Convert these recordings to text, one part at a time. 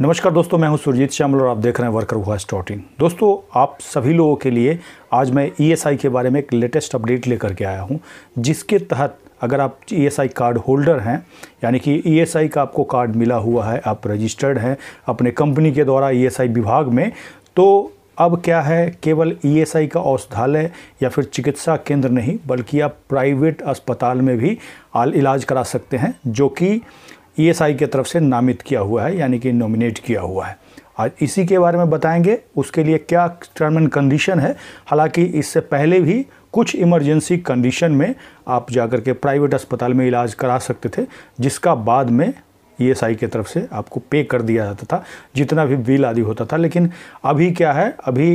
नमस्कार दोस्तों मैं हूं सुरजीत श्यामल और आप देख रहे हैं वर्कर हुआ इन दोस्तों आप सभी लोगों के लिए आज मैं ईएसआई e के बारे में एक लेटेस्ट अपडेट लेकर के आया हूं जिसके तहत अगर आप ई e कार्ड होल्डर हैं यानी कि ई e का आपको कार्ड मिला हुआ है आप रजिस्टर्ड हैं अपने कंपनी के द्वारा ई विभाग में तो अब क्या है केवल ई का औषधालय या फिर चिकित्सा केंद्र नहीं बल्कि आप प्राइवेट अस्पताल में भी इलाज करा सकते हैं जो कि ईएसआई e की तरफ से नामित किया हुआ है यानी कि नॉमिनेट किया हुआ है आज इसी के बारे में बताएंगे उसके लिए क्या टर्म एंड कंडीशन है हालांकि इससे पहले भी कुछ इमरजेंसी कंडीशन में आप जाकर के प्राइवेट अस्पताल में इलाज करा सकते थे जिसका बाद में ईएसआई e की तरफ से आपको पे कर दिया जाता था जितना भी बिल आदि होता था लेकिन अभी क्या है अभी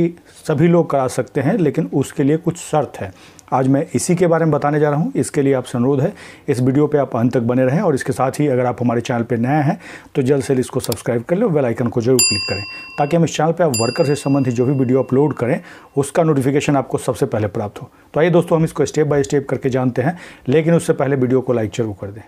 सभी लोग करा सकते हैं लेकिन उसके लिए कुछ शर्त है आज मैं इसी के बारे में बताने जा रहा हूँ इसके लिए आपसे अनुरोध है इस वीडियो पे आप अंत तक बने रहें और इसके साथ ही अगर आप हमारे चैनल पर नए हैं तो जल्द से इसको सब्सक्राइब कर लें और बेलाइकन को जरूर क्लिक करें ताकि हम इस चैनल पर आप वर्कर से संबंधित जो भी वीडियो अपलोड करें उसका नोटिफिकेशन आपको सबसे पहले प्राप्त हो तो आइए दोस्तों हम इसको स्टेप बाय स्टेप करके जानते हैं लेकिन उससे पहले वीडियो को लाइक जरूर कर दें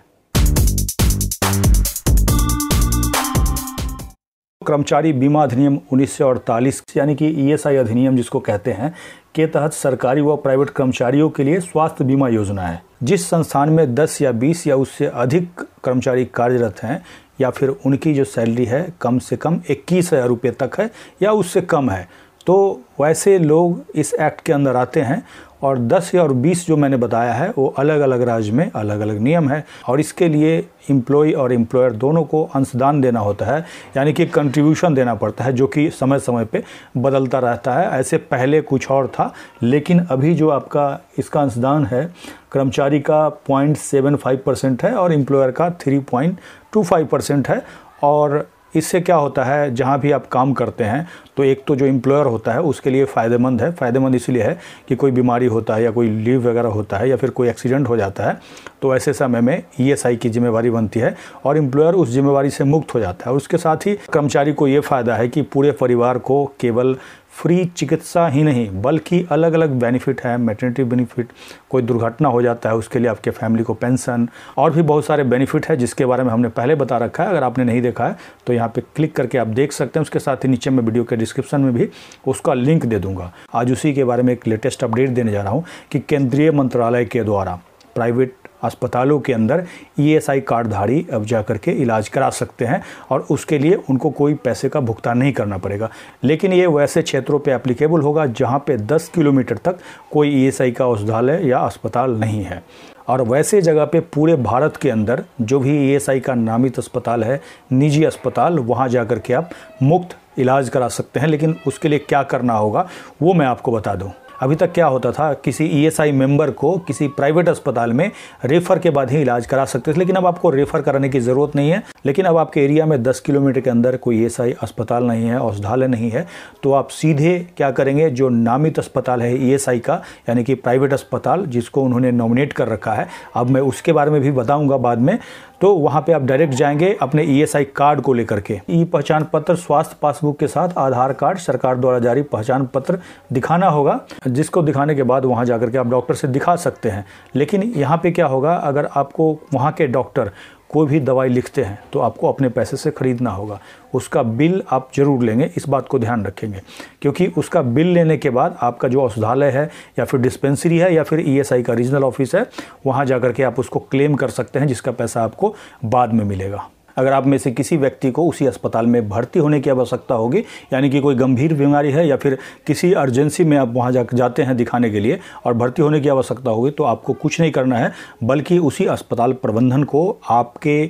कर्मचारी बीमा अधिनियम 1948 यानी कि ईएसआई अधिनियम जिसको कहते हैं के तहत सरकारी व प्राइवेट कर्मचारियों के लिए स्वास्थ्य बीमा योजना है जिस संस्थान में 10 या 20 या उससे अधिक कर्मचारी कार्यरत हैं या फिर उनकी जो सैलरी है कम से कम इक्कीस हज़ार रुपये तक है या उससे कम है तो वैसे लोग इस एक्ट के अंदर आते हैं और 10 या और 20 जो मैंने बताया है वो अलग अलग राज्य में अलग अलग नियम है और इसके लिए इम्प्लॉय और एम्प्लॉयर दोनों को अंशदान देना होता है यानी कि कंट्रीब्यूशन देना पड़ता है जो कि समय समय पे बदलता रहता है ऐसे पहले कुछ और था लेकिन अभी जो आपका इसका अंशदान है कर्मचारी का पॉइंट सेवन फाइव परसेंट है और एम्प्लॉयर का three point two five percent है और इससे क्या होता है जहाँ भी आप काम करते हैं तो एक तो जो एम्प्लॉयर होता है उसके लिए फ़ायदेमंद है फ़ायदेमंद इसलिए है कि कोई बीमारी होता है या कोई लीव वगैरह होता है या फिर कोई एक्सीडेंट हो जाता है तो ऐसे समय में ई e की जिम्मेवारी बनती है और इम्प्लॉयर उस जिम्मेवारी से मुक्त हो जाता है उसके साथ ही कर्मचारी को ये फ़ायदा है कि पूरे परिवार को केवल फ्री चिकित्सा ही नहीं बल्कि अलग अलग बेनिफिट है मेटर्निटी बेनिफिट कोई दुर्घटना हो जाता है उसके लिए आपके फैमिली को पेंशन और भी बहुत सारे बेनिफिट है जिसके बारे में हमने पहले बता रखा है अगर आपने नहीं देखा है तो यहाँ पे क्लिक करके आप देख सकते हैं उसके साथ ही नीचे मैं वीडियो के डिस्क्रिप्शन में भी उसका लिंक दे दूंगा आज उसी के बारे में एक लेटेस्ट अपडेट देने जा रहा हूँ कि केंद्रीय मंत्रालय के द्वारा प्राइवेट अस्पतालों के अंदर ईएसआई कार्डधारी अब जा करके इलाज करा सकते हैं और उसके लिए उनको कोई पैसे का भुगतान नहीं करना पड़ेगा लेकिन ये वैसे क्षेत्रों पे एप्लीकेबल होगा जहाँ पे 10 किलोमीटर तक कोई ईएसआई का औषधालय या अस्पताल नहीं है और वैसे जगह पे पूरे भारत के अंदर जो भी ईएसआई का नामित अस्पताल है निजी अस्पताल वहाँ जा कर के आप मुफ्त इलाज करा सकते हैं लेकिन उसके लिए क्या करना होगा वो मैं आपको बता दूँ अभी तक क्या होता था किसी ईएसआई e मेंबर को किसी प्राइवेट अस्पताल में रेफर के बाद ही इलाज करा सकते थे लेकिन अब आपको रेफर कराने की ज़रूरत नहीं है लेकिन अब आपके एरिया में दस किलोमीटर के अंदर कोई ई e अस्पताल नहीं है औषधालय नहीं है तो आप सीधे क्या करेंगे जो नामित अस्पताल है ई e का यानी कि प्राइवेट अस्पताल जिसको उन्होंने नॉमिनेट कर रखा है अब मैं उसके बारे में भी बताऊँगा बाद में तो वहाँ पे आप डायरेक्ट जाएंगे अपने ईएसआई e कार्ड को लेकर के ई पहचान पत्र स्वास्थ्य पासबुक के साथ आधार कार्ड सरकार द्वारा जारी पहचान पत्र दिखाना होगा जिसको दिखाने के बाद वहाँ जाकर के आप डॉक्टर से दिखा सकते हैं लेकिन यहाँ पे क्या होगा अगर आपको वहाँ के डॉक्टर कोई भी दवाई लिखते हैं तो आपको अपने पैसे से ख़रीदना होगा उसका बिल आप जरूर लेंगे इस बात को ध्यान रखेंगे क्योंकि उसका बिल लेने के बाद आपका जो औषधालय है या फिर डिस्पेंसरी है या फिर ईएसआई e का रीजनल ऑफिस है वहाँ जा के आप उसको क्लेम कर सकते हैं जिसका पैसा आपको बाद में मिलेगा अगर आप में से किसी व्यक्ति को उसी अस्पताल में भर्ती होने की आवश्यकता होगी यानी कि कोई गंभीर बीमारी है या फिर किसी अर्जेंसी में आप वहाँ जा जाते हैं दिखाने के लिए और भर्ती होने की आवश्यकता होगी तो आपको कुछ नहीं करना है बल्कि उसी अस्पताल प्रबंधन को आपके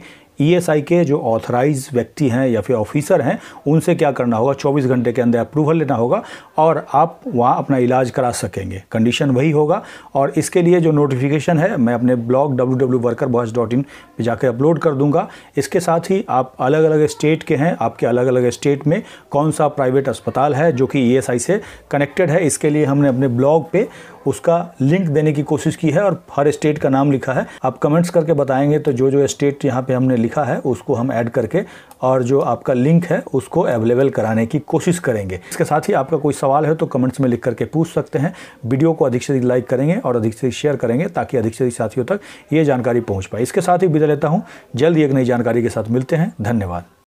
ईएसआई e के जो ऑथराइज व्यक्ति हैं या फिर ऑफिसर हैं उनसे क्या करना होगा 24 घंटे के अंदर अप्रूवल लेना होगा और आप वहाँ अपना इलाज करा सकेंगे कंडीशन वही होगा और इसके लिए जो नोटिफिकेशन है मैं अपने blog W W worker boys dot in पर जाकर अपलोड कर दूंगा इसके साथ ही आप अलग अलग स्टेट के हैं आपके अलग अलग स्टेट में कौन सा प्राइवेट अस्पताल है जो कि ई e से कनेक्टेड है इसके लिए हमने अपने ब्लॉग पर उसका लिंक देने की कोशिश की है और हर स्टेट का नाम लिखा है आप कमेंट्स करके बताएंगे तो जो जो स्टेट यहाँ पे हमने लिखा है उसको हम ऐड करके और जो आपका लिंक है उसको अवेलेबल कराने की कोशिश करेंगे इसके साथ ही आपका कोई सवाल है तो कमेंट्स में लिख करके पूछ सकते हैं वीडियो को अधिक से अधिक लाइक करेंगे और अधिक से अधिक शेयर करेंगे ताकि अधिक से अधिक साथियों तक ये जानकारी पहुँच पाए इसके साथ ही विदा लेता हूँ जल्द ही एक नई जानकारी के साथ मिलते हैं धन्यवाद